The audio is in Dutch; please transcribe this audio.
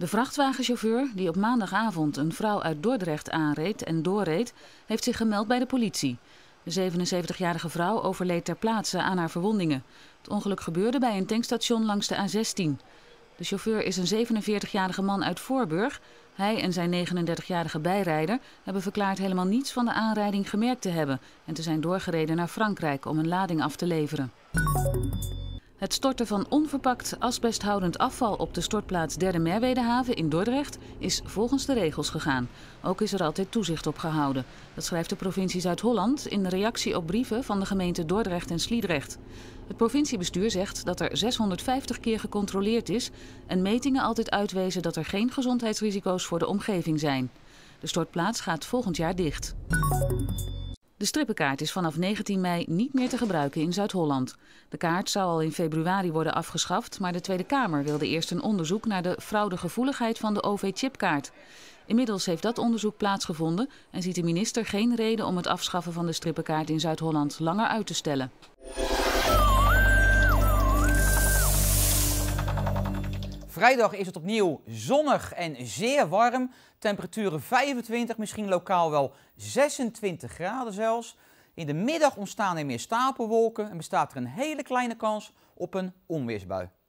De vrachtwagenchauffeur, die op maandagavond een vrouw uit Dordrecht aanreed en doorreed, heeft zich gemeld bij de politie. De 77-jarige vrouw overleed ter plaatse aan haar verwondingen. Het ongeluk gebeurde bij een tankstation langs de A16. De chauffeur is een 47-jarige man uit Voorburg. Hij en zijn 39-jarige bijrijder hebben verklaard helemaal niets van de aanrijding gemerkt te hebben en te zijn doorgereden naar Frankrijk om een lading af te leveren. Het storten van onverpakt asbesthoudend afval op de stortplaats Derde Merwedehaven in Dordrecht is volgens de regels gegaan. Ook is er altijd toezicht op gehouden. Dat schrijft de provincie Zuid-Holland in reactie op brieven van de gemeente Dordrecht en Sliedrecht. Het provinciebestuur zegt dat er 650 keer gecontroleerd is en metingen altijd uitwezen dat er geen gezondheidsrisico's voor de omgeving zijn. De stortplaats gaat volgend jaar dicht. De strippenkaart is vanaf 19 mei niet meer te gebruiken in Zuid-Holland. De kaart zou al in februari worden afgeschaft, maar de Tweede Kamer wilde eerst een onderzoek naar de fraudegevoeligheid van de OV-chipkaart. Inmiddels heeft dat onderzoek plaatsgevonden en ziet de minister geen reden om het afschaffen van de strippenkaart in Zuid-Holland langer uit te stellen. Vrijdag is het opnieuw zonnig en zeer warm. Temperaturen 25, misschien lokaal wel 26 graden zelfs. In de middag ontstaan er meer stapelwolken en bestaat er een hele kleine kans op een onweersbui.